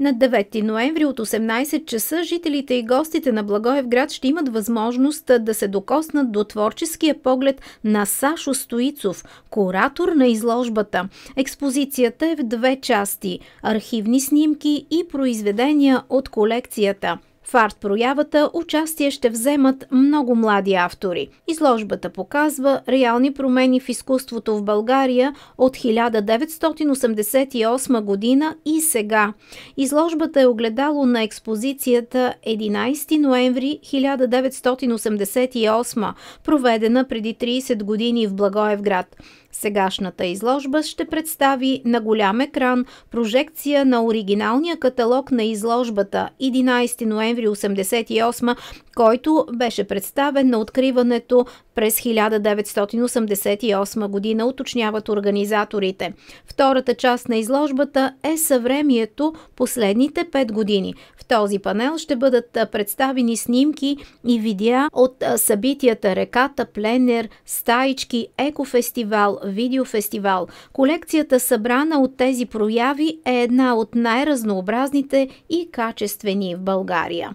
На 9 ноември от 18 часа жителите и гостите на Благоевград ще имат възможност да се докоснат до творческия поглед на Сашо Стоицов, куратор на изложбата. Експозицията е в две части – архивни снимки и произведения от колекцията – в арт-проявата участие ще вземат много млади автори. Изложбата показва реални промени в изкуството в България от 1988 година и сега. Изложбата е огледало на експозицията 11 ноември 1988, проведена преди 30 години в Благоевград. Сегашната изложба ще представи на голям екран прожекция на оригиналния каталог на изложбата 11 ноември 1988, който беше представен на откриването през 1988 година, уточняват организаторите. Втората част на изложбата е съвремието последните 5 години. В този панел ще бъдат представени снимки и видеа от събитията Реката, Пленер, Стаички, Екофестивал, Видеофестивал. Колекцията събрана от тези прояви е една от най-разнообразните и качествени в България.